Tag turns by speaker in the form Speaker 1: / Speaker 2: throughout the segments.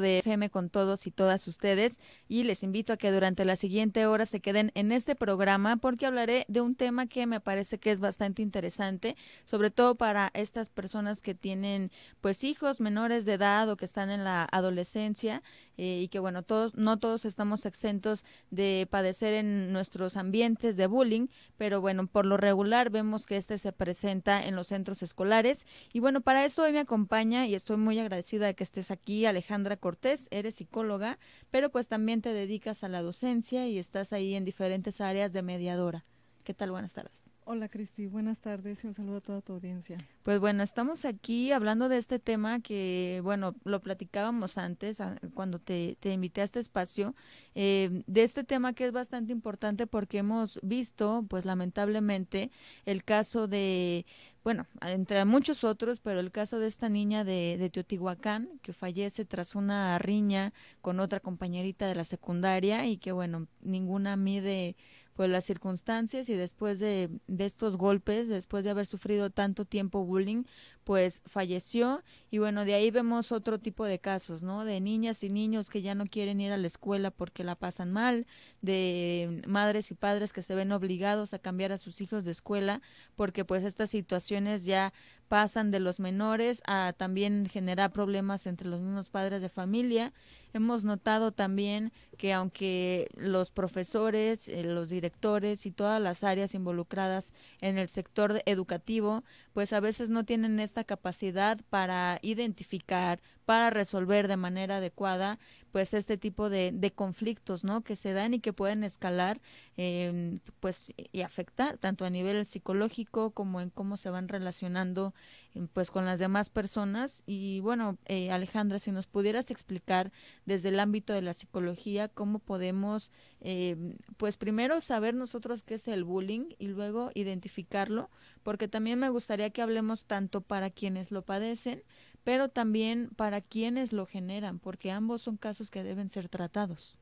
Speaker 1: de FM con todos y todas ustedes y les invito a que durante la siguiente hora se queden en este programa porque hablaré de un tema que me parece que es bastante interesante, sobre todo para estas personas que tienen pues hijos menores de edad o que están en la adolescencia eh, y que bueno, todos, no todos estamos exentos de padecer en nuestros ambientes de bullying, pero bueno, por lo regular vemos que este se presenta en los centros escolares. Y bueno, para eso hoy me acompaña y estoy muy agradecida de que estés aquí, Alejandra Cortés, eres psicóloga, pero pues también te dedicas a la docencia y estás ahí en diferentes áreas de mediadora. ¿Qué tal? Buenas tardes.
Speaker 2: Hola Cristi, buenas tardes y un saludo a toda tu audiencia.
Speaker 1: Pues bueno, estamos aquí hablando de este tema que, bueno, lo platicábamos antes cuando te, te, invité a este espacio, eh, de este tema que es bastante importante porque hemos visto, pues lamentablemente, el caso de, bueno, entre muchos otros, pero el caso de esta niña de, de Teotihuacán que fallece tras una riña con otra compañerita de la secundaria y que, bueno, ninguna mide pues las circunstancias y después de, de estos golpes, después de haber sufrido tanto tiempo bullying, pues falleció y bueno, de ahí vemos otro tipo de casos, ¿no? De niñas y niños que ya no quieren ir a la escuela porque la pasan mal, de madres y padres que se ven obligados a cambiar a sus hijos de escuela porque pues estas situaciones ya pasan de los menores a también generar problemas entre los mismos padres de familia. Hemos notado también que aunque los profesores, eh, los directores y todas las áreas involucradas en el sector educativo, pues a veces no tienen esa esta capacidad para identificar, para resolver de manera adecuada pues este tipo de, conflictos ¿no? que se dan y que pueden escalar em, pues y afectar tanto a nivel psicológico como en cómo se van relacionando em, pues con las demás personas y bueno eh, Alejandra si nos pudieras explicar desde el ámbito de la psicología cómo podemos em, pues primero saber nosotros qué es el bullying y luego identificarlo porque también me gustaría que hablemos tanto para quienes lo padecen pero también para quienes lo generan, porque ambos son casos que deben ser tratados.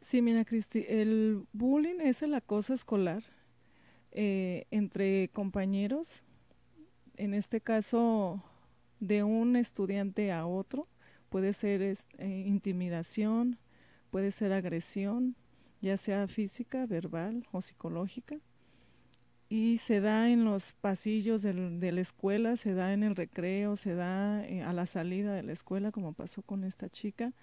Speaker 2: Sí, mira, Cristi, el bullying es el acoso escolar eh, entre compañeros, en este caso de un estudiante a otro, puede ser eh, intimidación, puede ser agresión, ya sea física, verbal o psicológica y se da en los pasillos de la escuela, se da en el recreo, se da eh, a la salida de la escuela, como pasó con esta chica.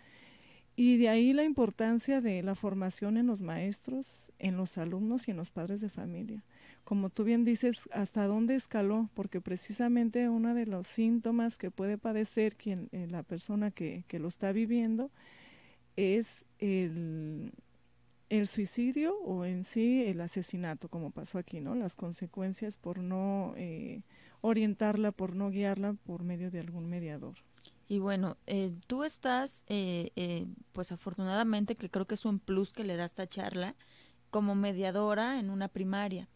Speaker 2: Y de ahí la importancia de la formación en los maestros, en los alumnos y en los padres de familia. Como tú bien dices, hasta dónde escaló, porque precisamente uno de los síntomas que puede padecer quien, eh, la persona que lo está viviendo es el el suicidio o en sí el asesinato, como pasó aquí, ¿no? Las consecuencias por no eh, orientarla, por no guiarla por medio de algún mediador.
Speaker 1: Y bueno, eh, tú estás, eh, pues afortunadamente, que creo que es un plus que le da esta charla, como mediadora en una primaria.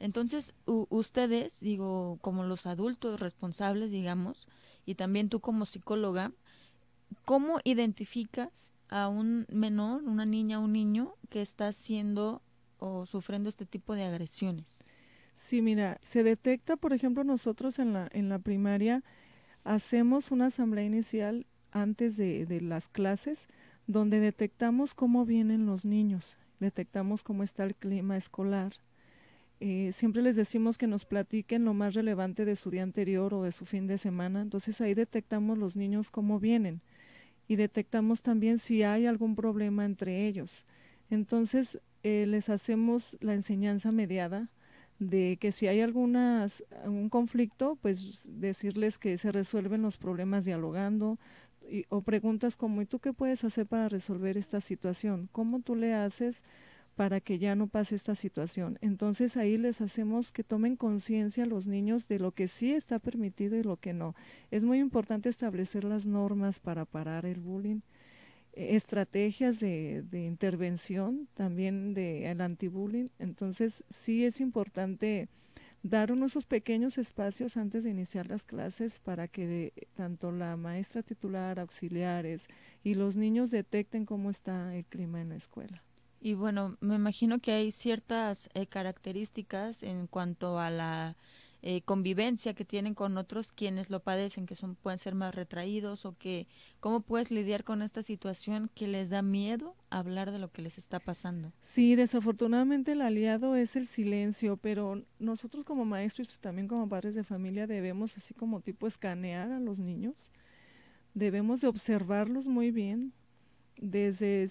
Speaker 1: Entonces, ustedes, digo, como los adultos responsables, digamos, y también tú como psicóloga, ¿cómo identificas a un menor, una niña, un niño que está siendo o sufriendo este tipo de agresiones?
Speaker 2: Sí, mira, se detecta, por ejemplo, nosotros en la, en la primaria hacemos una asamblea inicial antes de, de las clases donde detectamos cómo vienen los niños, detectamos cómo está el clima escolar. Eh, siempre les decimos que nos platiquen lo más relevante de su día anterior o de su fin de semana, entonces ahí detectamos los niños cómo vienen y detectamos también si hay algún problema entre ellos. Entonces, eh, les hacemos la enseñanza mediada de que si hay algunas, un conflicto, pues decirles que se resuelven los problemas dialogando o preguntas como, ¿y tú qué puedes hacer para resolver esta situación? ¿Cómo tú le haces? para que ya no pase esta situación. Entonces ahí les hacemos que tomen conciencia los niños de lo que sí está permitido y lo que no. Es muy importante establecer las normas para parar el bullying, eh, estrategias de, intervención también del anti-bullying, Entonces sí es importante dar unos esos pequeños espacios antes de iniciar las clases para que eh, tanto la maestra titular, auxiliares y los niños detecten cómo está el clima en la escuela.
Speaker 1: Y bueno, me imagino que hay ciertas eh, características en cuanto a la eh, convivencia que tienen con otros quienes lo padecen, que son pueden ser más retraídos o que cómo puedes lidiar con esta situación que les da miedo hablar de lo que les está pasando.
Speaker 2: Sí, desafortunadamente el aliado es el silencio, pero nosotros como maestros y también como padres de familia debemos así como tipo escanear a los niños, debemos de observarlos muy bien desde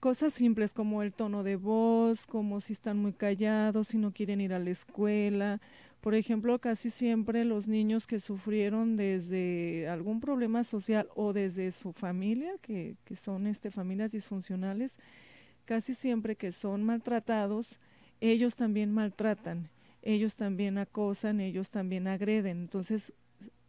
Speaker 2: cosas simples como el tono de voz, como si están muy callados, si no quieren ir a la escuela. Por ejemplo, casi siempre los niños que sufrieron desde algún problema social o desde su familia, que, son este, familias disfuncionales, casi siempre que son maltratados, ellos también maltratan, ellos también acosan, ellos también agreden. Entonces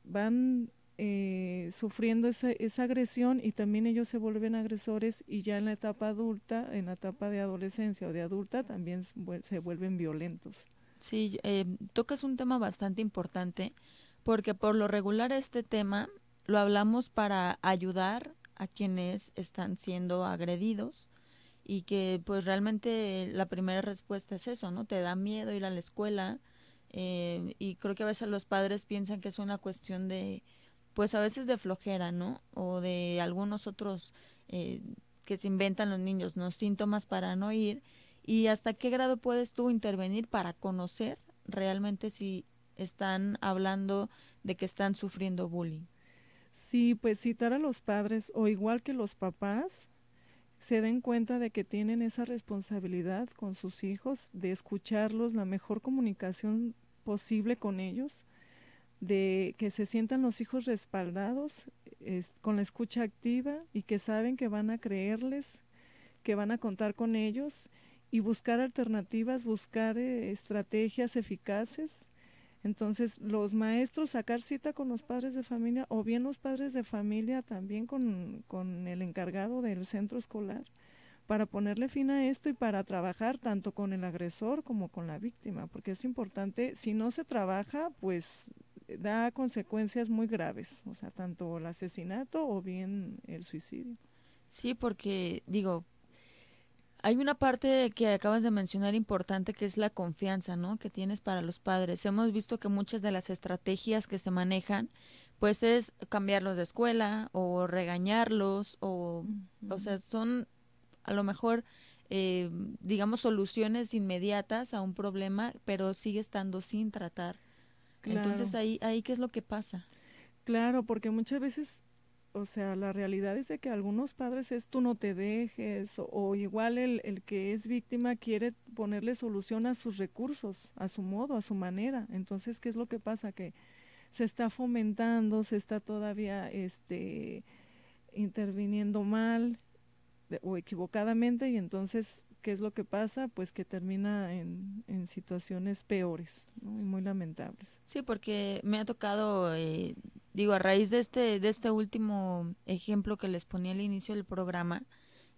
Speaker 2: van eh, sufriendo esa, esa, agresión y también ellos se vuelven agresores y ya en la etapa adulta, en la etapa de
Speaker 1: adolescencia o de adulta, también se vuelven violentos. Sí, eh, tocas un tema bastante importante porque por lo regular este tema lo hablamos para ayudar a quienes están siendo agredidos y que pues realmente la primera respuesta es eso, ¿no? Te da miedo ir a la escuela eh, y creo que a veces los padres piensan que es una cuestión de pues a veces de flojera, ¿no? O de algunos otros eh, que se inventan los niños, ¿no? Síntomas para no ir. ¿Y hasta qué grado puedes tú intervenir para conocer realmente si están hablando de que están sufriendo bullying? Sí, pues citar a
Speaker 2: los padres o igual que los papás se den cuenta de que tienen esa responsabilidad con sus hijos de escucharlos, la mejor comunicación posible con ellos de que se sientan los hijos respaldados con la escucha activa y que saben que van a creerles, que van a contar con ellos y buscar alternativas, buscar eh, estrategias eficaces. Entonces, los maestros sacar cita con los padres de familia o bien los padres de familia también con, con el encargado del centro escolar para ponerle fin a esto y para trabajar tanto con el agresor como con la víctima, porque es importante, si no se trabaja, pues da consecuencias muy graves, o sea, tanto el asesinato o
Speaker 1: bien el suicidio. Sí, porque digo, hay una parte que acabas de mencionar importante que es la confianza, ¿no? Que tienes para los padres. Hemos visto que muchas de las estrategias que se manejan, pues es cambiarlos de escuela o regañarlos o, o sea, son a lo mejor, eh, digamos, soluciones inmediatas a un problema, pero sigue estando sin tratar entonces ahí, ahí qué es lo que pasa. Claro, porque muchas veces, o sea,
Speaker 2: la realidad es de que algunos padres es tú no te dejes, o, igual el, el, que es víctima quiere ponerle solución a sus recursos, a su modo, a su manera. Entonces, ¿qué es lo que pasa? Que se está fomentando, se está todavía este interviniendo mal o equivocadamente, y entonces ¿qué es lo que pasa? Pues que termina en, situaciones peores muy lamentables.
Speaker 1: Sí, porque me ha tocado, eh, digo, a raíz de este, de este último ejemplo que les ponía al inicio del programa,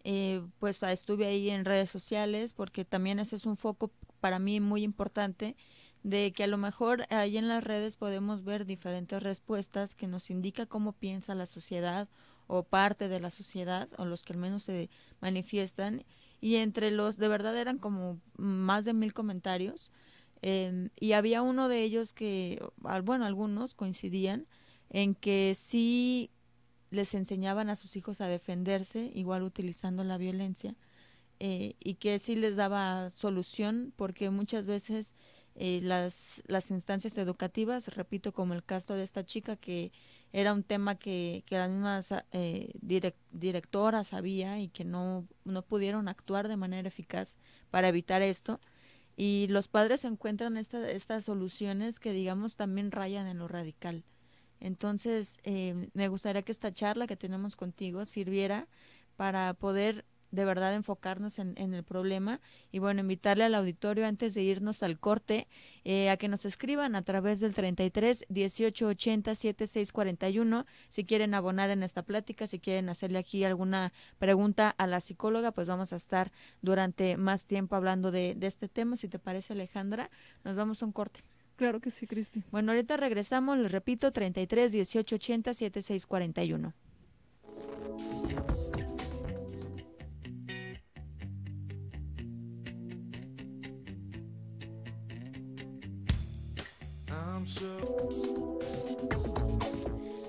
Speaker 1: eh, pues estuve ahí en redes sociales porque también ese es un foco para mí muy importante de que a lo mejor ahí en las redes podemos ver diferentes respuestas que nos indica cómo piensa la sociedad o parte de la sociedad o los que al menos se manifiestan y entre los, de verdad eran como más de mil comentarios, em, y había uno de ellos que, ah, bueno, algunos coincidían en que sí les enseñaban a sus hijos a defenderse, igual utilizando la violencia, eh, y que sí les daba solución, porque muchas veces eh, las, las instancias educativas, repito, como el caso de esta chica que era un tema que, que las mismas eh, directoras sabía y que no, no pudieron actuar de manera eficaz para evitar esto. Y los padres encuentran estas soluciones que, digamos, también rayan en lo radical. Entonces, eh, me gustaría que esta charla que tenemos contigo sirviera para poder de verdad enfocarnos en, en, el problema y bueno, invitarle al auditorio antes de irnos al corte eh, a que nos escriban a través del 33 18 80 7641 si quieren abonar en esta plática, si quieren hacerle aquí alguna pregunta a la psicóloga, pues vamos a estar durante más tiempo hablando de, de este tema. Si te parece Alejandra, nos vamos a un corte. Claro que sí, Cristi. Bueno, ahorita regresamos, les repito, 33 18 80 7641.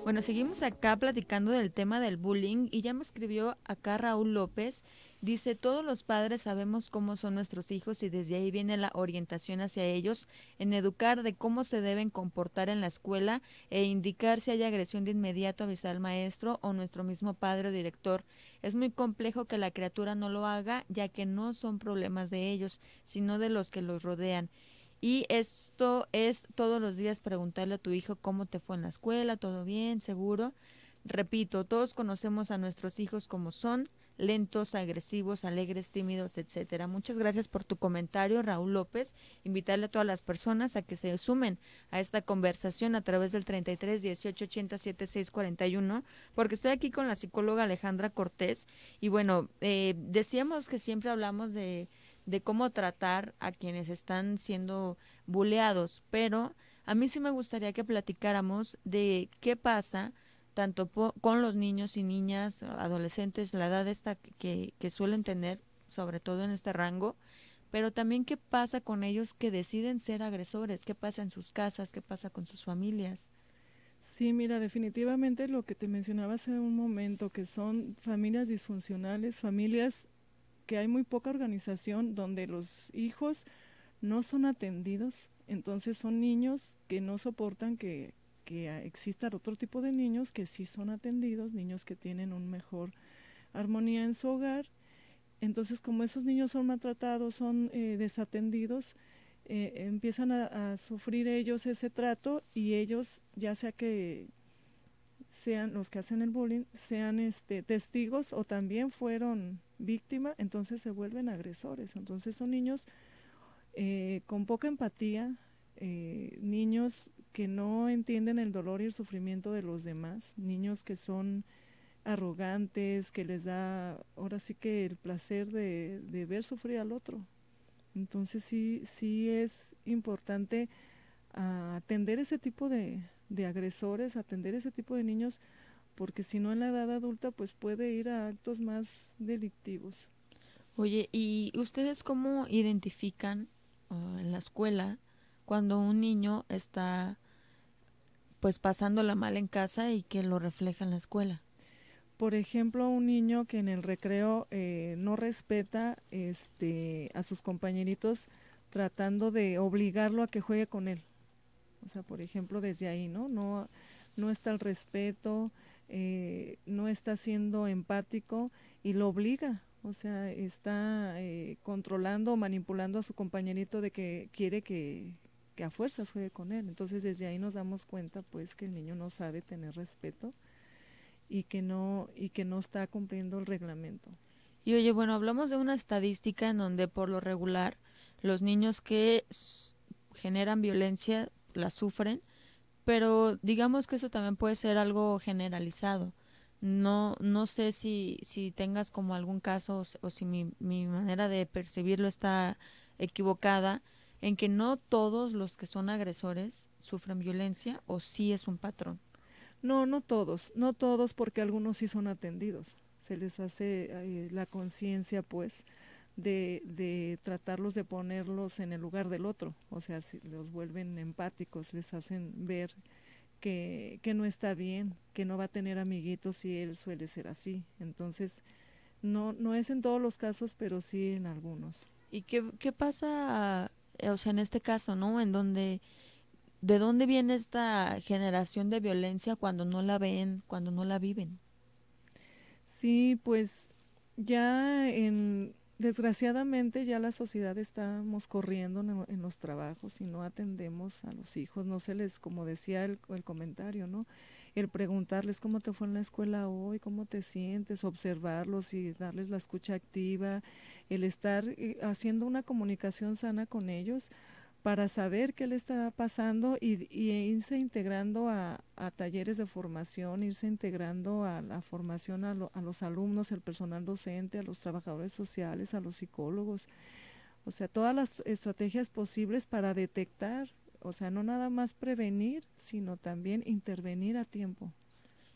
Speaker 1: Bueno, seguimos acá platicando del tema del bullying y ya me escribió acá Raúl López. Dice, todos los padres sabemos cómo son nuestros hijos y desde ahí viene la orientación hacia ellos en educar de cómo se deben comportar en la escuela e indicar si hay agresión de inmediato avisar al maestro o nuestro mismo padre o director. Es muy complejo que la criatura no lo haga ya que no son problemas de ellos, sino de los que los rodean. Y esto es todos los días preguntarle a tu hijo cómo te fue en la escuela, todo bien, seguro. Repito, todos conocemos a nuestros hijos como son, lentos, agresivos, alegres, tímidos, etcétera. Muchas gracias por tu comentario, Raúl López. Invitarle a todas las personas a que se sumen a esta conversación a través del 33 18 80 41 porque estoy aquí con la psicóloga Alejandra Cortés y bueno, eh, decíamos que siempre hablamos de de cómo tratar a quienes están siendo buleados, pero a mí sí me gustaría que platicáramos de qué pasa tanto con los niños y niñas, adolescentes, la edad esta que, que suelen tener, sobre todo en este rango, pero también qué pasa con ellos que deciden ser agresores, qué pasa en sus casas, qué pasa con sus familias.
Speaker 2: Sí, mira, definitivamente lo que te mencionaba hace un momento, que son familias disfuncionales, familias que hay muy poca organización donde los hijos no son atendidos, entonces son niños que no soportan que, que exista otro tipo de niños que sí son atendidos, niños que tienen un mejor armonía en su hogar. Entonces, como esos niños son maltratados, son eh, desatendidos, eh, empiezan a, sufrir ellos ese trato y ellos, ya sea que sean los que hacen el bullying, sean este, testigos o también fueron víctimas, entonces se vuelven agresores. Entonces son niños eh, con poca empatía, eh, niños que no entienden el dolor y el sufrimiento de los demás, niños que son arrogantes, que les da ahora sí que el placer de, ver sufrir al otro. Entonces sí, sí es importante ah, atender ese tipo de, de agresores, atender ese tipo de niños, porque si no en la edad adulta, pues puede ir a actos más delictivos.
Speaker 1: Oye, ¿y ustedes cómo identifican ah, en la escuela cuando un niño está pues pasándola mal en casa y que lo refleja en la escuela?
Speaker 2: Por ejemplo, un niño que en el recreo eh, no respeta este, a sus compañeritos tratando de obligarlo a que juegue con él. O sea, por ejemplo, desde ahí, ¿no? No, no está el respeto, eh, no está siendo empático y lo obliga. O sea, está eh, controlando o manipulando a su compañerito de que quiere que, a fuerzas juegue con él. Entonces desde ahí nos damos cuenta pues que el niño no sabe tener respeto y que no, y que no está cumpliendo el reglamento.
Speaker 1: Y oye, bueno, hablamos de una estadística en donde por lo regular los niños que generan violencia la sufren, pero digamos que eso también puede ser algo generalizado. No, no sé si, si tengas como algún caso o, si mi, mi manera de percibirlo está equivocada, en que no todos los que son agresores sufren violencia o sí es un patrón.
Speaker 2: No, no todos, no todos porque algunos sí son atendidos. Se les hace eh, la conciencia, pues, de, de, tratarlos de ponerlos en el lugar del otro, o sea, si los vuelven empáticos, les hacen ver que, no está bien, que no va a tener amiguitos si él suele ser así. Entonces, no, no es en todos los casos, pero sí en algunos.
Speaker 1: ¿Y qué, qué pasa, eh, o sea, en este caso, ¿no? En donde, ¿de dónde viene esta generación de violencia cuando no la ven, cuando no la viven? Sí, pues ya en, desgraciadamente ya
Speaker 2: la sociedad estamos corriendo en, los trabajos y no atendemos a los hijos, no se les, como decía el, el, comentario, ¿no? El preguntarles cómo te fue en la escuela hoy, cómo te sientes, observarlos y darles la escucha activa, el estar eh, haciendo una comunicación sana con ellos, para saber qué le está pasando y, irse integrando a, talleres de formación, irse integrando a la formación a, los alumnos, al personal docente, a los trabajadores sociales, a los psicólogos. O sea, todas las estrategias posibles para detectar, o sea, no nada más prevenir,
Speaker 1: sino también intervenir a tiempo.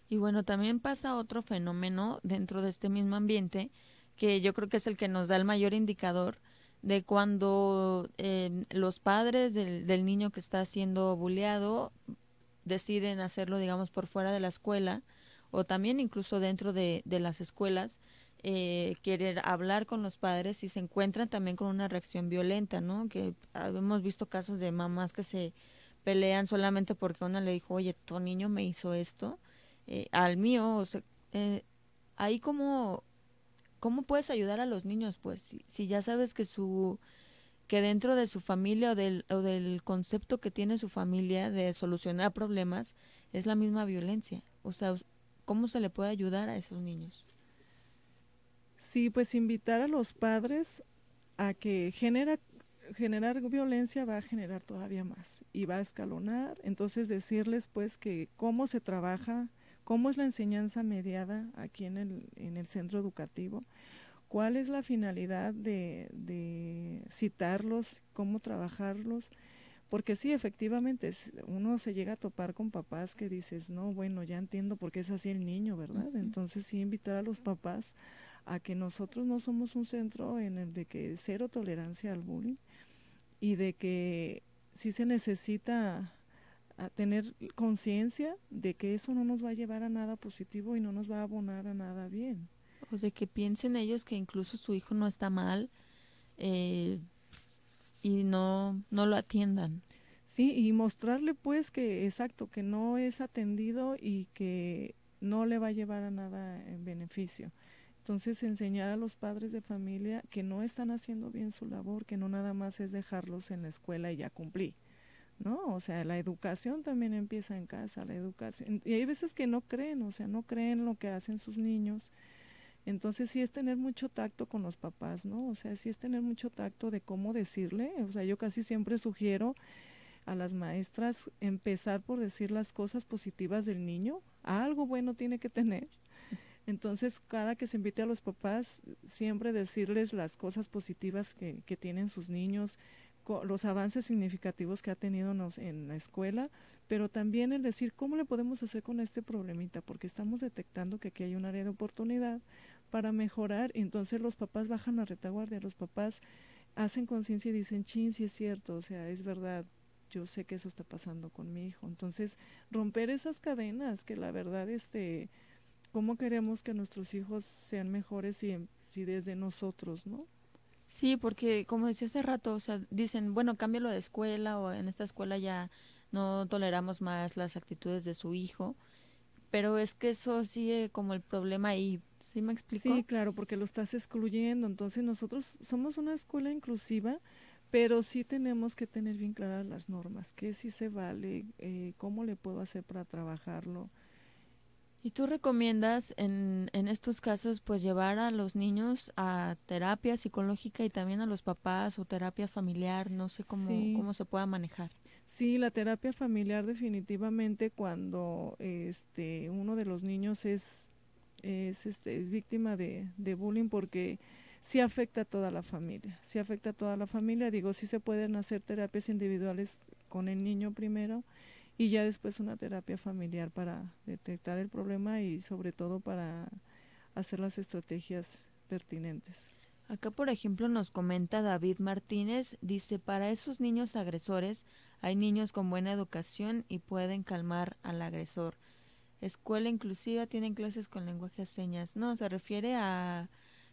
Speaker 1: Y bueno, también pasa otro fenómeno dentro de este mismo ambiente, que yo creo que es el que nos da el mayor indicador, de cuando eh, los padres del, del, niño que está siendo bulleado deciden hacerlo, digamos, por fuera de la escuela o también incluso dentro de, las escuelas, eh, querer hablar con los padres y se encuentran también con una reacción violenta, ¿no? Que hemos visto casos de mamás que se pelean solamente porque una le dijo, oye, tu niño me hizo esto, eh, al mío, o sea, eh, ahí como ¿cómo puedes ayudar a los niños? Pues si, ya sabes que su que dentro de su familia o del, o del concepto que tiene su familia de solucionar problemas es la misma violencia. O sea, ¿cómo se le puede ayudar a esos niños? Sí, pues invitar a los padres a
Speaker 2: que genera, generar violencia va a generar todavía más y va a escalonar. Entonces decirles pues que cómo se trabaja cómo es la enseñanza mediada aquí en el, en el centro educativo, cuál es la finalidad de, citarlos, cómo trabajarlos, porque sí, efectivamente, uno se llega a topar con papás que dices, no, bueno, ya entiendo por qué es así el niño, ¿verdad? Entonces sí, invitar a los papás a que nosotros no somos un centro en el de que cero tolerancia al bullying y de que sí se necesita a tener conciencia de que eso no nos va a llevar a nada positivo y no nos va a abonar
Speaker 1: a nada bien. O de que piensen ellos que incluso su hijo no está mal eh, y no, no lo atiendan. Sí, y mostrarle pues
Speaker 2: que exacto, que no es atendido y que no le va a llevar a nada en beneficio. Entonces enseñar a los padres de familia que no están haciendo bien su labor, que no nada más es dejarlos en la escuela y ya cumplí ¿no? O sea, la educación también empieza en casa, la educación. Y hay veces que no creen, o sea, no creen lo que hacen sus niños. Entonces sí es tener mucho tacto con los papás, ¿no? O sea, sí es tener mucho tacto de cómo decirle. O sea, yo casi siempre sugiero a las maestras empezar por decir las cosas positivas del niño. Algo bueno tiene que tener. Entonces, cada que se invite a los papás, siempre decirles las cosas positivas que, que tienen sus niños, los avances significativos que ha tenido nos, en la escuela, pero también el decir cómo le podemos hacer con este problemita, porque estamos detectando que aquí hay un área de oportunidad para mejorar, entonces los papás bajan la retaguardia, los papás hacen conciencia y dicen, chin, sí es cierto, o sea, es verdad, yo sé que eso está pasando con mi hijo. Entonces, romper esas cadenas, que la verdad, este, ¿cómo queremos que
Speaker 1: nuestros hijos sean mejores si, si desde nosotros, ¿no? Sí, porque como decía hace rato, o sea, dicen, bueno, cámbialo de escuela o en esta escuela ya no toleramos más las actitudes de su hijo, pero es que eso sigue como el problema ahí, ¿sí me explico? Sí, claro, porque lo estás excluyendo,
Speaker 2: entonces nosotros somos una escuela inclusiva, pero sí tenemos que tener bien claras las normas, qué sí se vale,
Speaker 1: eh, cómo le puedo hacer para trabajarlo, ¿Y tú recomiendas en, en estos casos pues llevar a los niños a terapia psicológica y también a los papás o terapia familiar? No sé cómo, cómo se pueda manejar. Sí, la terapia familiar
Speaker 2: definitivamente cuando este uno de los niños es, es, este, es víctima de, de bullying porque sí afecta a toda la familia, sí afecta a toda la familia. Digo, sí se pueden hacer terapias individuales con el niño primero y ya después una terapia familiar para detectar el problema y sobre todo para
Speaker 1: hacer las estrategias pertinentes. Acá, por ejemplo, nos comenta David Martínez, dice, para esos niños agresores hay niños con buena educación y pueden calmar al agresor. Escuela inclusiva, tienen clases con lenguaje de señas. No, se refiere a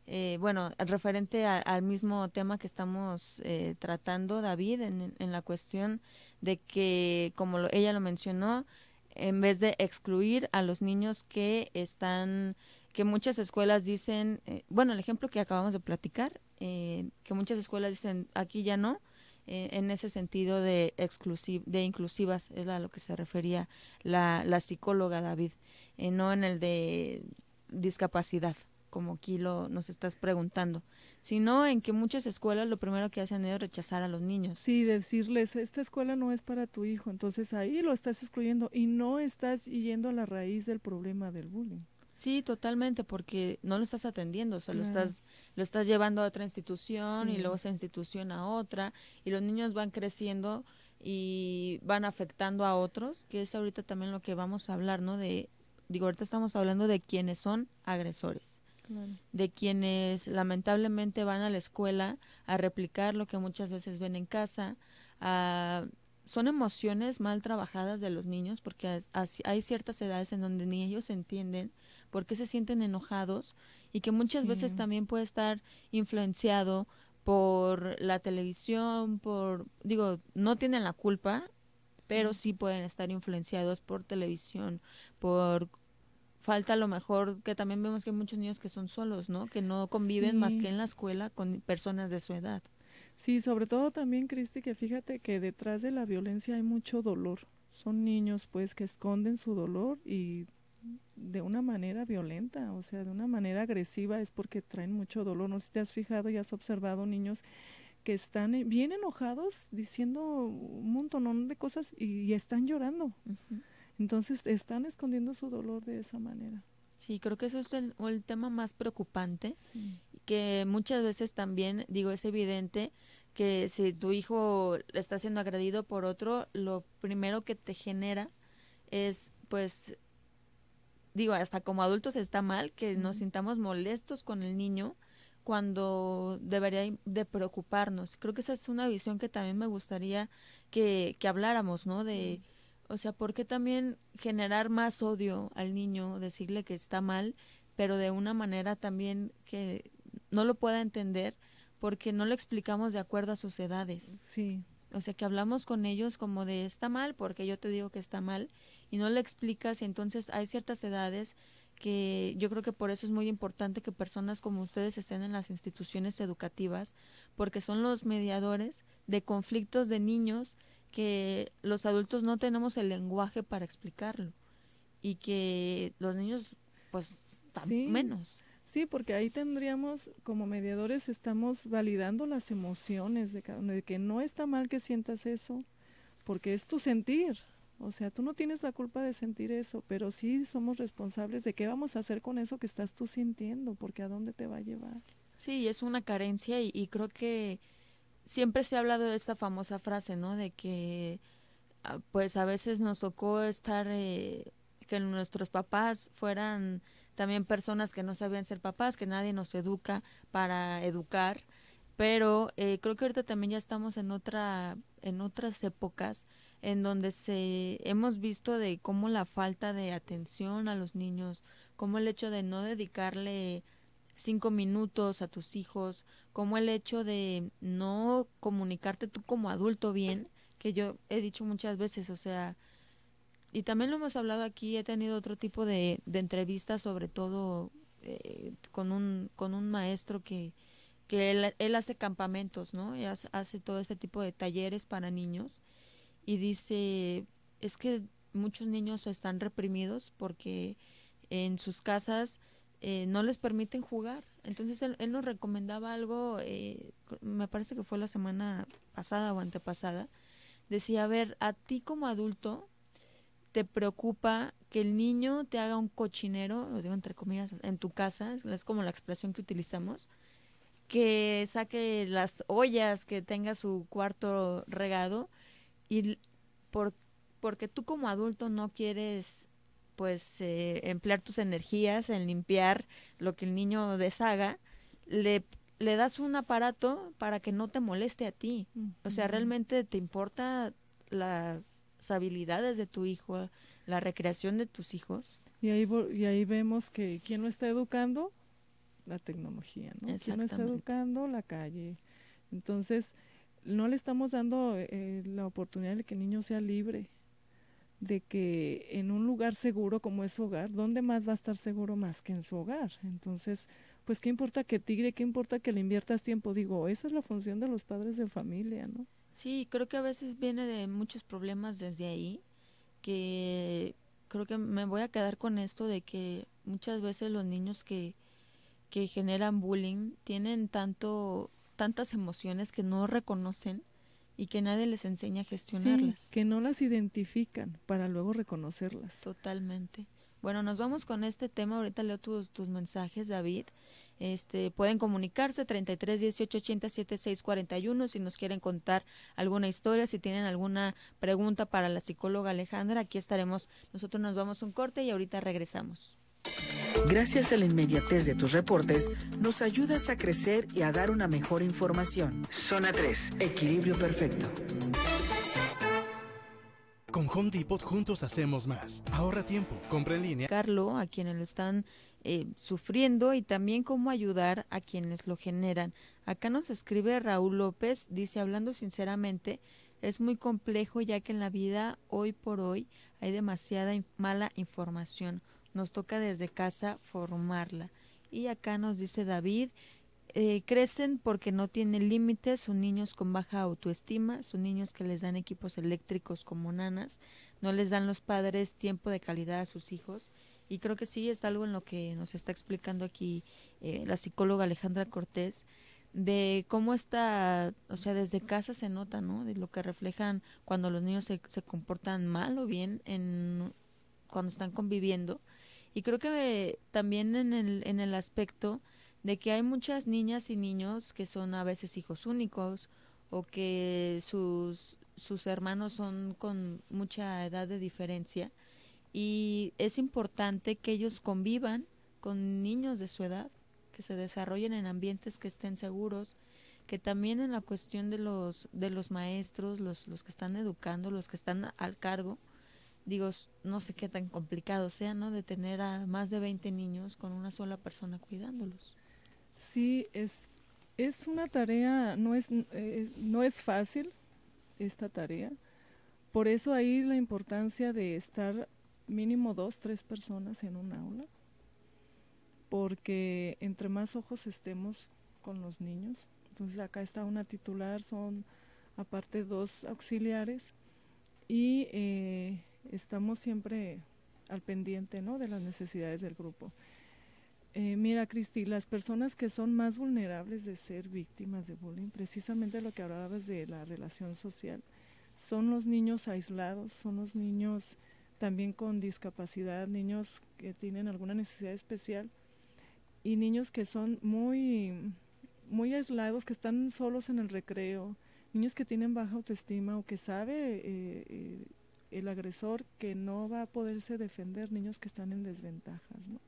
Speaker 1: eh, bueno, referente al mismo tema que estamos eh, tratando, David, en, en, la cuestión de que, como ella lo mencionó, en vez de excluir a los niños que están, que muchas escuelas dicen, eh, bueno, el ejemplo que acabamos de platicar, eh, que muchas escuelas dicen, aquí ya no, en ese sentido de, de inclusivas, es a lo que se refería la, la psicóloga David, no en el de discapacidad como aquí lo nos estás preguntando, sino en que muchas escuelas lo primero que hacen es rechazar a los niños. Sí, decirles, esta escuela no es para tu hijo, entonces ahí lo
Speaker 2: estás excluyendo y no estás yendo a la raíz del problema del bullying.
Speaker 1: Sí, totalmente, porque no lo estás atendiendo, o sea, lo estás lo estás llevando a otra institución y luego esa institución a otra y los niños van creciendo y van afectando a otros, que es ahorita también lo que vamos a hablar, ¿no? De digo, ahorita estamos hablando de quienes son agresores de quienes lamentablemente van a la escuela a replicar lo que muchas veces ven en casa, son emociones mal trabajadas de los niños porque hay ciertas edades en donde ni ellos entienden por qué se sienten enojados y que muchas veces también puede estar influenciado por la televisión, por, digo, no tienen la culpa, pero sí pueden estar influenciados por televisión, por falta a lo mejor que también vemos que hay muchos niños que son solos, ¿no? Que no conviven más que en la escuela con personas de su edad.
Speaker 2: Sí, sobre todo también, Cristi, que fíjate que detrás de la violencia hay mucho dolor. Son niños, pues, que esconden su dolor y de una manera violenta, o sea, de una manera agresiva, es porque traen mucho dolor. No sé si te has fijado y has observado niños que están bien enojados, diciendo un montón de cosas y, están llorando. Entonces están escondiendo su dolor de esa manera.
Speaker 1: Sí, creo que eso es el, tema más preocupante, que muchas veces también, digo, es evidente que si tu hijo está siendo agredido por otro, lo primero que te genera es, pues, digo, hasta como adultos está mal que nos sintamos molestos con el niño cuando debería de preocuparnos. Creo que esa es una visión que también me gustaría que, habláramos, ¿no? De... O sea, ¿por qué también generar más odio al niño, decirle que está mal, pero de una manera también que no lo pueda entender porque no le explicamos de acuerdo a sus edades? Sí. O sea, que hablamos con ellos como de está mal porque yo te digo que está mal y no le explicas y entonces hay ciertas edades que yo creo que por eso es muy importante que personas como ustedes estén en las instituciones educativas porque son los mediadores de conflictos de niños que los adultos no tenemos el lenguaje para explicarlo y que los niños pues menos.
Speaker 2: Sí, porque ahí tendríamos como mediadores estamos validando las emociones de cada uno, de que no está mal que sientas eso, porque es tu sentir. O sea, tú no tienes la culpa de sentir eso, pero sí somos responsables de qué vamos a hacer con eso que estás tú sintiendo, porque a dónde te va a llevar.
Speaker 1: Sí, es una carencia y creo que siempre se ha hablado de esta famosa frase, ¿no? De que ah, pues a veces nos tocó estar, eh, que nuestros papás fueran también personas que no sabían ser papás, que nadie nos educa para educar, pero eh, creo que ahorita también ya estamos en otra, en otras épocas en donde se hemos visto de cómo la falta de atención a los niños, cómo el hecho de no dedicarle cinco minutos a tus hijos, como el hecho de no comunicarte tú como adulto bien, que yo he dicho muchas veces, o sea, y también lo hemos hablado aquí, he tenido otro tipo de, de entrevistas, sobre todo eh, con, un, con un maestro que, que él, hace campamentos, ¿no? Y hace, todo este tipo de talleres para niños. Y dice, es que muchos niños están reprimidos porque en sus casas eh, no les permiten jugar. Entonces él, nos recomendaba algo, eh, me parece que fue la semana pasada o antepasada, decía, a ver, a ti como adulto te preocupa que el niño te haga un cochinero, lo digo entre comillas, en tu casa, es como la expresión que utilizamos, que saque las ollas, que tenga su cuarto regado, y por, porque tú como adulto no quieres pues eh, emplear tus energías en limpiar lo que el niño deshaga, le, le das un aparato para que no te moleste a ti. O sea, realmente te importa las habilidades de tu hijo, la recreación de tus hijos.
Speaker 2: Y ahí, y ahí vemos que quien no está educando,
Speaker 1: la tecnología, ¿no? está
Speaker 2: educando, la calle. Entonces, no le estamos dando eh, eh, la oportunidad de que el niño sea libre de que en un lugar seguro como es su hogar, ¿dónde más va a estar seguro más que en su hogar? Entonces, pues qué importa que tigre, qué importa que le inviertas tiempo, digo, esa es la función de los padres de familia, ¿no?
Speaker 1: Sí, creo que a veces viene de muchos problemas desde ahí, que creo que me voy a quedar con esto de que muchas veces los niños que, que generan bullying tienen tanto tantas emociones que no reconocen y que nadie les enseña a gestionarlas.
Speaker 2: que no las identifican
Speaker 1: para luego reconocerlas. Totalmente. Bueno, nos vamos con este tema. Ahorita leo tus, tus mensajes, David. Este, pueden comunicarse 33 18 80 41 si nos quieren contar alguna historia, si tienen alguna pregunta para la psicóloga Alejandra, aquí estaremos. Nosotros nos vamos un corte y ahorita regresamos.
Speaker 2: Gracias a la inmediatez de tus reportes, nos ayudas a crecer y a dar una mejor información. Zona 3. Equilibrio perfecto. Con Home Depot juntos hacemos más. Ahorra tiempo, compra en línea.
Speaker 1: Carlo, a quienes lo están eh, sufriendo y también cómo ayudar a quienes lo generan. Acá nos escribe Raúl López, dice, hablando sinceramente, es muy complejo ya que en la vida hoy por hoy hay demasiada mala información nos toca desde casa formarla. Y acá nos dice David, eh, crecen porque no tienen límites, son niños con baja autoestima, son niños que les dan equipos eléctricos como nanas, no les dan los padres tiempo de calidad a sus hijos. Y creo que sí es algo en lo que nos está explicando aquí eh, la psicóloga Alejandra Cortés, de cómo está, o sea, desde casa se nota, ¿no? De lo que reflejan cuando los niños se, comportan mal o bien en, cuando están conviviendo y creo que también en el, aspecto de que hay muchas niñas y niños que son a veces hijos únicos o que sus, sus hermanos son con mucha edad de diferencia y es importante que ellos convivan con niños de su edad, que se desarrollen en ambientes que estén seguros, que también en la cuestión de los, de los maestros, los que están educando, los que están al cargo, digo, no sé qué tan complicado sea, ¿no? De tener a más de 20 niños con una sola persona cuidándolos. Sí, es,
Speaker 2: es una tarea, no es, eh, no es fácil esta tarea. Por eso ahí la importancia de estar mínimo dos, tres personas en un aula, porque entre más ojos estemos con los niños, entonces acá está una titular, son aparte dos auxiliares y eh, estamos siempre al pendiente ¿no? de las necesidades del grupo. Eh, mira, Cristi, las personas que son más vulnerables de ser víctimas de bullying, precisamente lo que hablabas de la relación social, son los niños aislados, son los niños también con discapacidad, niños que tienen alguna necesidad especial y niños que son muy, muy aislados, que están solos en el recreo, niños que tienen baja autoestima o que sabe eh, eh, el agresor que no va a poderse defender, niños que están en desventajas. ¿no?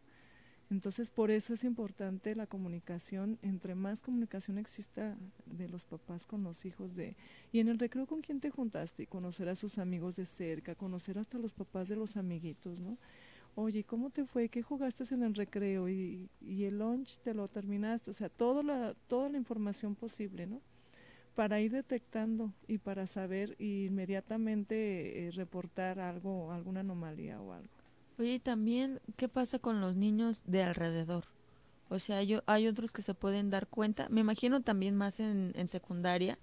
Speaker 2: Entonces, por eso es importante la comunicación, entre más comunicación exista de los papás con los hijos de, y en el recreo con quién te juntaste, conocer a sus amigos de cerca, conocer hasta los papás de los amiguitos, ¿no? Oye, ¿cómo te fue? ¿Qué jugaste en el recreo? ¿Y, el lunch te lo terminaste? O sea, toda la, toda la información posible, ¿no? para ir detectando y para saber inmediatamente eh, reportar algo,
Speaker 1: alguna anomalía o algo. Oye, y también, ¿qué pasa con los niños de alrededor? O sea, hay otros que se pueden dar cuenta, me imagino también más en, secundaria,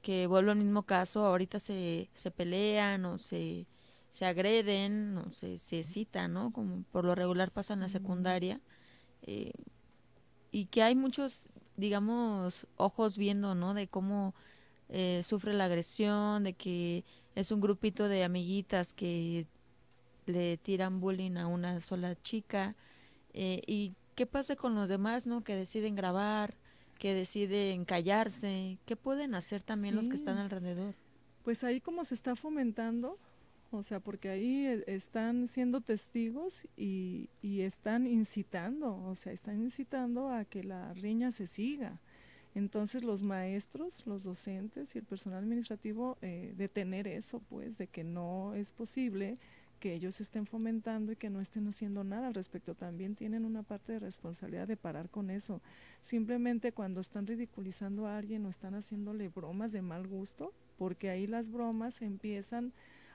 Speaker 1: que vuelvo al mismo caso, ahorita se, se pelean o se, se agreden o se, se citan, ¿no? Como por lo regular pasa en la secundaria. Eh, y que hay muchos digamos, ojos viendo, ¿no? De cómo eh, sufre la agresión, de que es un grupito de amiguitas que le tiran bullying a una sola chica. Eh, ¿Y qué pasa con los demás, no? Que deciden grabar, que deciden callarse. ¿Qué pueden hacer también los que están alrededor?
Speaker 2: Pues ahí como se está fomentando, o sea, porque ahí e, están siendo testigos y, están incitando, o sea, están incitando a que la riña se siga. Entonces los maestros, los docentes y el personal administrativo eh, detener eso, pues, de que no es posible que ellos estén fomentando y que no estén haciendo nada al respecto. También tienen una parte de responsabilidad de parar con eso. Simplemente cuando están ridiculizando a alguien o están haciéndole bromas de mal gusto, porque ahí las bromas empiezan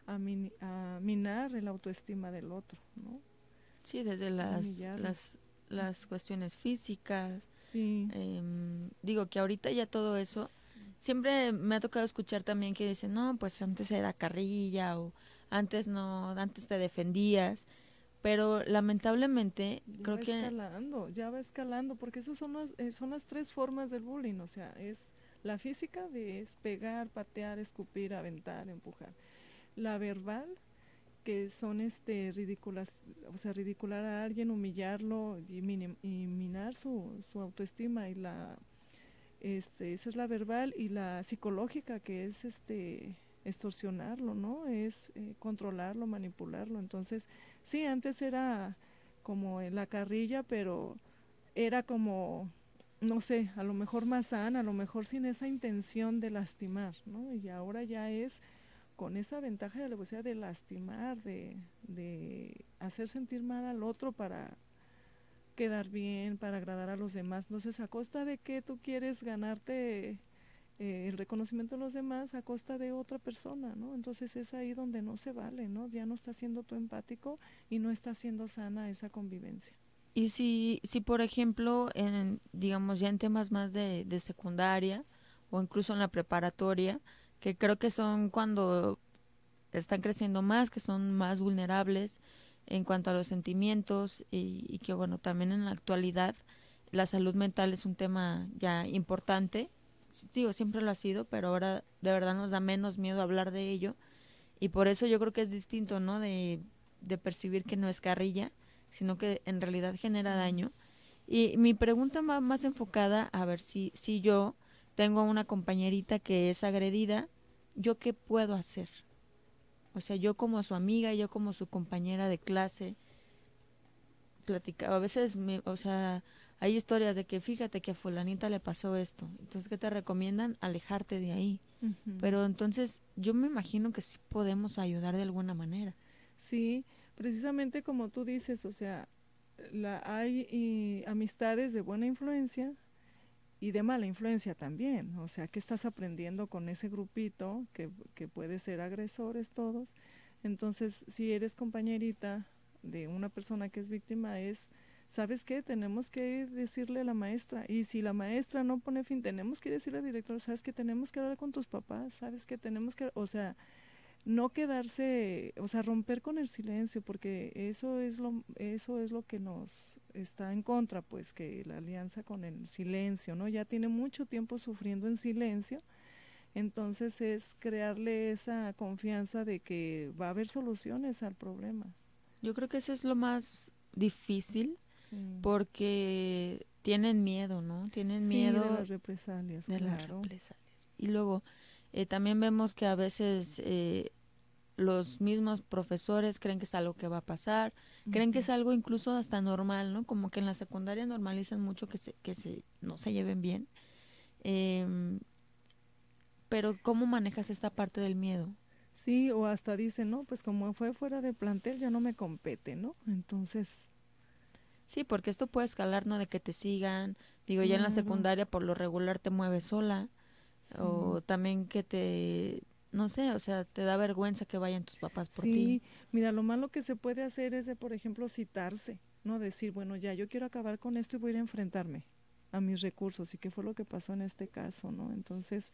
Speaker 2: a, minar el
Speaker 1: autoestima del otro, ¿no? Sí, desde las, las, las, cuestiones físicas. Sí. Em, digo que ahorita ya todo eso, siempre me ha tocado escuchar también que dicen, no, pues antes era carrilla o antes no, antes te defendías pero lamentablemente ya creo va que
Speaker 2: escalando ya va escalando porque esas son las, eh, son las tres formas del bullying o sea es la física de es pegar patear escupir aventar empujar la verbal, que son este ridículas, o sea, ridicular a alguien, humillarlo y, minar su, su, autoestima y la este, esa es la verbal y la psicológica que es este extorsionarlo, ¿no? Es eh, controlarlo, manipularlo. Entonces, sí, antes era como en la carrilla, pero era como no sé, a lo mejor más sana, a lo mejor sin esa intención de lastimar, ¿no? Y ahora ya es con esa ventaja de la de lastimar, de, de hacer sentir mal al otro para quedar bien, para agradar a los demás. Entonces, a costa de que tú quieres ganarte eh, el reconocimiento de los demás, a costa de otra persona, ¿no? Entonces es ahí donde no se vale, ¿no? Ya no está siendo tú empático y no está siendo sana esa convivencia.
Speaker 1: Y si, si por ejemplo, en, digamos ya en temas más de, de secundaria o incluso en la preparatoria, que creo que son cuando están creciendo más, que son más vulnerables en cuanto a los sentimientos y, que bueno, también en la actualidad la salud mental es un tema ya importante. Digo, siempre lo ha sido, pero ahora de verdad nos da menos miedo hablar de ello. Y por eso yo creo que es distinto, ¿no? De, percibir que no es carrilla, sino que en realidad genera daño. Y mi pregunta más enfocada a ver si, si yo tengo una compañerita que es agredida ¿yo qué puedo hacer? O sea, yo como su amiga, yo como su compañera de clase, platicaba, a veces, me, o sea, hay historias de que fíjate que a fulanita le pasó esto, entonces, ¿qué te recomiendan? Alejarte de ahí. Pero entonces, yo me imagino que sí podemos ayudar de alguna manera.
Speaker 2: Sí, precisamente como tú dices, o sea, la,
Speaker 1: hay
Speaker 2: amistades de buena influencia, y de mala influencia también. O sea, que estás aprendiendo con ese grupito que, que puede ser agresores todos? Entonces, si eres compañerita de una persona que es víctima, es, ¿sabes qué? Tenemos que decirle a la maestra. Y si la maestra no pone fin, tenemos que decirle al director, ¿sabes qué? Tenemos que hablar con tus papás, ¿sabes qué? Tenemos que, o sea, no quedarse, o sea, romper con el silencio, porque eso es lo, eso es lo que nos, está en contra, pues que la alianza con el silencio, ¿no? Ya tiene mucho tiempo sufriendo en silencio, entonces es crearle esa confianza de que va a haber soluciones al problema.
Speaker 1: Yo creo que eso es lo más difícil porque tienen miedo, ¿no? Tienen miedo de las represalias. De claro. las represalias. Y luego eh, también vemos que a veces eh, los mismos profesores creen que es algo que va a pasar, Creen que es algo incluso hasta normal, ¿no? Como que en la secundaria normalizan mucho que se, que se no se lleven bien. Em, pero ¿cómo manejas esta parte del miedo? Sí, o hasta dicen, no, pues como fue fuera de plantel ya no me compete, ¿no? Entonces... Sí, porque esto puede escalar, ¿no? De que te sigan. Digo, ya en la secundaria por lo regular te mueves sola. O también que te no sé, o sea, te da vergüenza que vayan tus papás por ti. Sí, mira,
Speaker 2: lo malo que se puede hacer es de, por ejemplo, citarse, ¿no? Decir, bueno, ya, yo quiero acabar con esto y voy a ir a enfrentarme a mis recursos, y qué fue lo que pasó en este caso, ¿no? Entonces,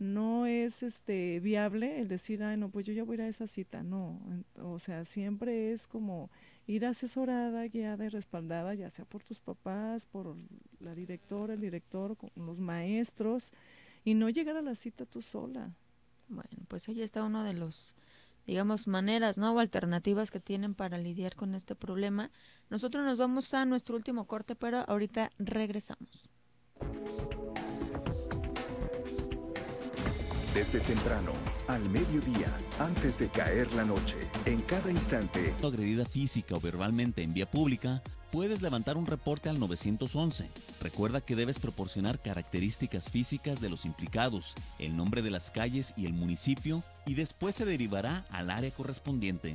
Speaker 2: no es este viable el decir, ay, no, pues yo ya voy a ir a esa cita, no. O sea, siempre es como ir asesorada, guiada y respaldada, ya sea por tus papás, por la directora, el director, los maestros, y no llegar a la cita
Speaker 1: tú sola. Bueno, pues ahí está uno de los digamos, maneras, ¿no? O alternativas que tienen para lidiar con este problema. Nosotros nos vamos a nuestro último corte, pero ahorita regresamos.
Speaker 2: Desde temprano, al mediodía, antes de caer la noche, en cada instante. Agredida física o verbalmente en vía pública, puedes levantar un reporte al 911. Recuerda que debes proporcionar características físicas de los implicados, el nombre de las calles y el municipio, y después se derivará al área correspondiente.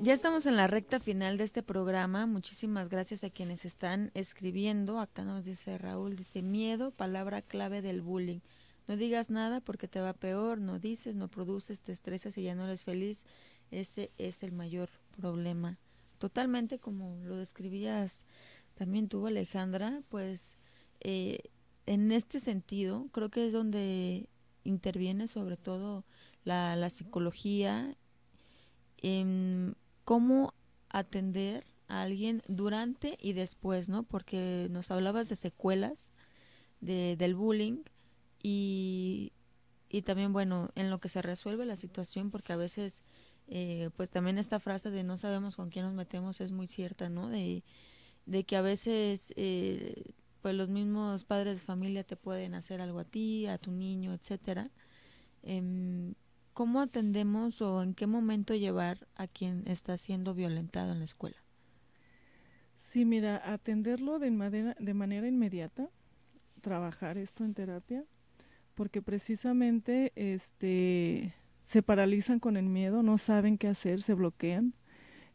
Speaker 1: Ya estamos en la recta final de este programa. Muchísimas gracias a quienes están escribiendo. Acá nos dice Raúl, dice miedo, palabra clave del bullying. No digas nada porque te va peor, no dices, no produces, te estresas y ya no eres feliz. Ese es el mayor problema. Totalmente como lo describías también tuvo Alejandra, pues eh, en este sentido creo que es donde interviene sobre todo la, la psicología en cómo atender a alguien durante y después, ¿no? Porque nos hablabas de secuelas de, del bullying y, y también, bueno, en lo que se resuelve la situación, porque a veces eh, pues también esta frase de no sabemos con quién nos metemos es muy cierta, ¿no? De, de que a veces eh, pues los mismos padres de familia te pueden hacer algo a ti, a tu niño, etc. Em, ¿Cómo atendemos o en qué momento llevar a quien está siendo violentado en la escuela? Sí, mira, atenderlo de manera, de manera
Speaker 2: inmediata, trabajar esto en terapia, porque precisamente este se paralizan con el miedo, no saben qué hacer, se bloquean.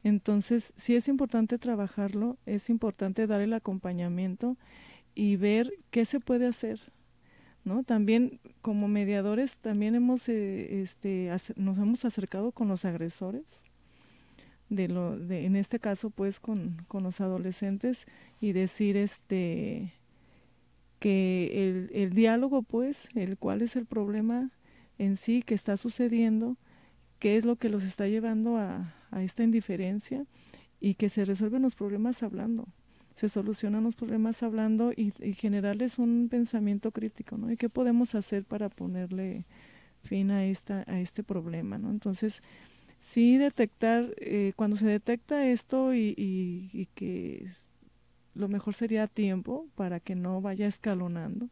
Speaker 2: Entonces, sí es importante trabajarlo, es importante dar el acompañamiento y ver qué se puede hacer. ¿No? También como mediadores también hemos eh, este, nos hemos acercado con los agresores de lo de, en este caso pues con, los adolescentes y decir este que el, el diálogo pues el cuál es el problema en sí qué está sucediendo, qué es lo que los está llevando a, esta indiferencia y que se resuelven los problemas hablando se solucionan los problemas hablando y, generarles un pensamiento crítico, ¿no? ¿Y qué podemos hacer para ponerle fin a, esta, a este problema, ¿no? Entonces, sí detectar, eh, cuando se detecta esto y, y, que lo mejor sería a tiempo para que no vaya escalonando,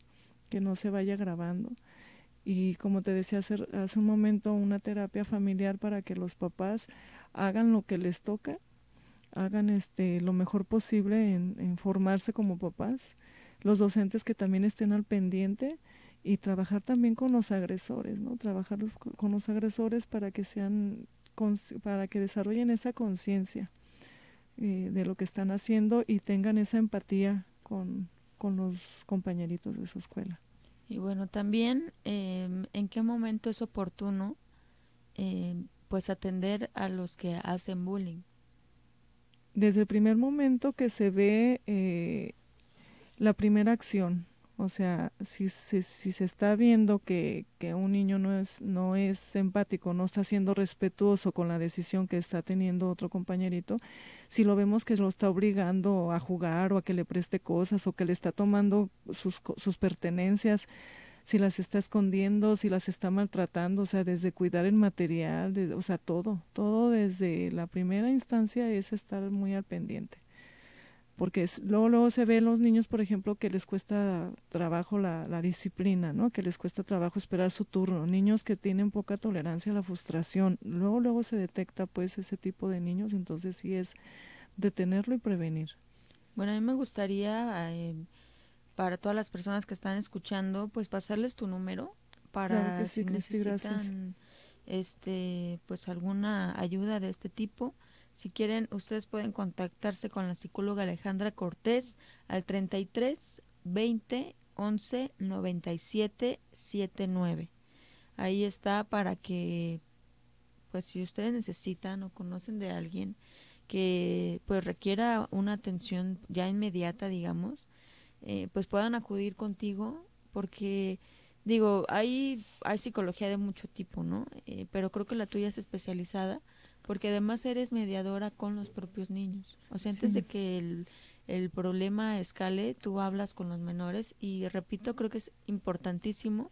Speaker 2: que no se vaya grabando y como te decía hace, hace un momento, una terapia familiar para que los papás hagan lo que les toca, hagan este, lo mejor posible en, formarse como papás, los docentes que también estén al pendiente y trabajar también con los agresores, ¿no? Trabajar con los agresores para que sean para que desarrollen esa conciencia eh, de lo que están haciendo y tengan esa empatía con, con
Speaker 1: los compañeritos de su escuela. Y bueno, también em, en qué momento es oportuno em, pues atender a los que hacen bullying.
Speaker 2: Desde el primer momento que se ve eh, la primera acción, o sea, si, se está viendo que, que, un niño no es, no es empático, no está siendo respetuoso con la decisión que está teniendo otro compañerito, si lo vemos que lo está obligando a jugar o a que le preste cosas o que le está tomando sus, sus pertenencias, si las está escondiendo, si las está maltratando, o sea, desde cuidar el material, de, o sea, todo, todo desde la primera instancia es estar muy al pendiente porque luego, luego se ve los niños, por ejemplo, que les cuesta trabajo la, disciplina, ¿no? Que les cuesta trabajo esperar su turno. Niños que tienen poca tolerancia a la frustración. Luego, luego se detecta, pues, ese tipo de niños. Entonces, sí es detenerlo y prevenir.
Speaker 1: Bueno, a mí me gustaría, eh, para todas las personas que están escuchando, pues, pasarles tu número para que si necesitan, este, pues, alguna ayuda de este tipo. Si quieren, ustedes pueden contactarse con la psicóloga Alejandra Cortés al 33 20 11 97 79. Ahí está para que, pues si ustedes necesitan o conocen de alguien que pues requiera una atención ya inmediata, digamos, eh, pues puedan acudir contigo porque digo, hay, hay psicología de mucho tipo, ¿no? Eh, pero creo que la tuya es especializada porque además eres mediadora con los propios niños. O sea, antes de que el, problema escale, tú hablas con los menores y repito, creo que es importantísimo.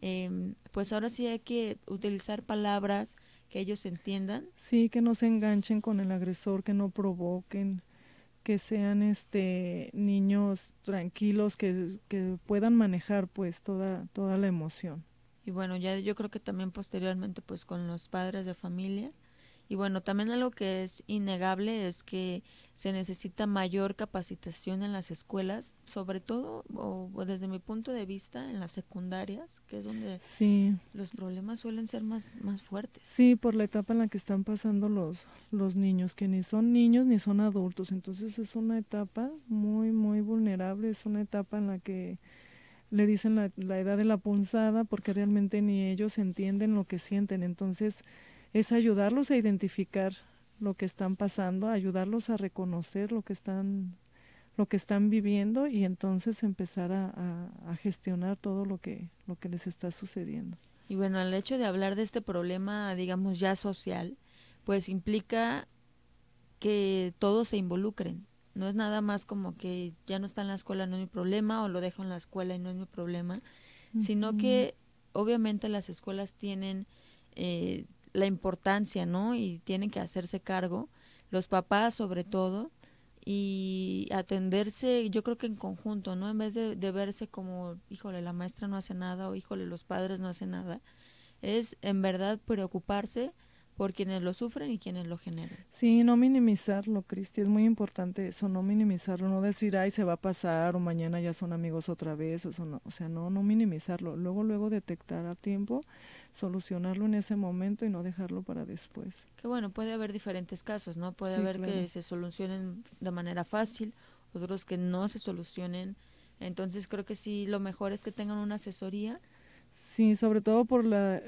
Speaker 1: Em, pues ahora sí hay que utilizar palabras que ellos entiendan.
Speaker 2: Sí, que no se enganchen con el agresor, que no provoquen, que sean este niños tranquilos, que, puedan manejar pues toda, toda la emoción.
Speaker 1: Y bueno, ya yo creo que también posteriormente pues con los padres de familia, y bueno, también algo que es innegable es que se necesita mayor capacitación en las escuelas, sobre todo, o, desde mi punto de vista, en las secundarias, que es donde los problemas suelen ser más, más fuertes.
Speaker 2: Sí, por la etapa en la que están pasando los, los niños, que ni son niños ni son adultos. Entonces es una etapa muy, muy vulnerable, es una etapa en la que le dicen la, la edad de la punzada porque realmente ni ellos entienden lo que sienten. Entonces es ayudarlos a identificar lo que están pasando, ayudarlos a reconocer lo que están, lo que están viviendo y entonces empezar a, gestionar todo lo que, lo que les está sucediendo.
Speaker 1: Y bueno, el hecho de hablar de este problema, digamos, ya social, pues implica que todos se involucren. No es nada más como que ya no está en la escuela, no es mi problema, o lo dejo en la escuela y no es mi problema, sino que obviamente las escuelas tienen eh, la importancia, ¿no? Y tienen que hacerse cargo, los papás sobre todo, y atenderse, yo creo que en conjunto, ¿no? En vez de, verse como, híjole, la maestra no hace nada o híjole, los padres no hacen nada, es en verdad preocuparse por quienes lo sufren y quienes lo generan.
Speaker 2: Sí, no minimizarlo, Cristi, es muy importante eso, no minimizarlo, no decir, ay, se va a pasar o mañana ya son amigos otra vez, o, no, o sea, no, no minimizarlo, luego, luego detectar a tiempo, solucionarlo en ese momento y no dejarlo para después.
Speaker 1: Que bueno, puede haber diferentes casos, ¿no? Puede haber que se solucionen de manera fácil, otros que no se solucionen, entonces creo que sí, lo mejor es que tengan una asesoría
Speaker 2: Sí, sobre todo por la,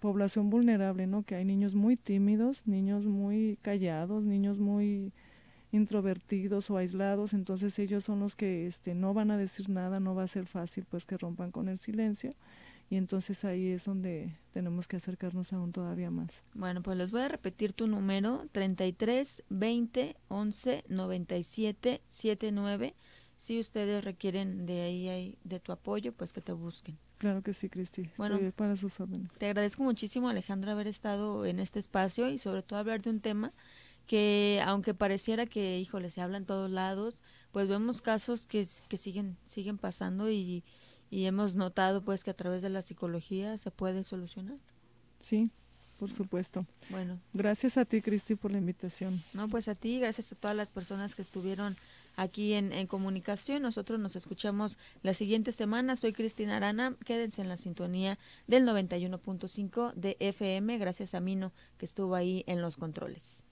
Speaker 2: población vulnerable, ¿no? Que hay niños muy tímidos, niños muy callados, niños muy introvertidos o aislados, entonces ellos son los que este, no van a decir nada, no va a ser fácil pues que rompan con el silencio y entonces ahí es
Speaker 1: donde tenemos
Speaker 2: que acercarnos aún todavía
Speaker 1: más. Bueno, pues les voy a repetir tu número 33 20 11 97 79 si ustedes requieren de ahí de tu apoyo, pues que te busquen.
Speaker 2: Claro que sí, Cristi. Estoy para sus
Speaker 1: Te agradezco muchísimo, Alejandra, haber estado en este espacio y sobre todo hablar de un tema que, aunque pareciera que, híjole, se habla en todos lados, pues vemos casos que, que siguen, siguen pasando y, y hemos notado pues que a través de la psicología se puede solucionar.
Speaker 2: Sí, por supuesto. Bueno. Gracias a ti, Cristi, por la invitación.
Speaker 1: No, pues a ti, gracias a todas las personas que estuvieron aquí en, en comunicación. Nosotros nos escuchamos la siguiente semana. Soy Cristina Arana. Quédense en la sintonía del 91.5 de FM. Gracias a Mino que estuvo ahí en los controles.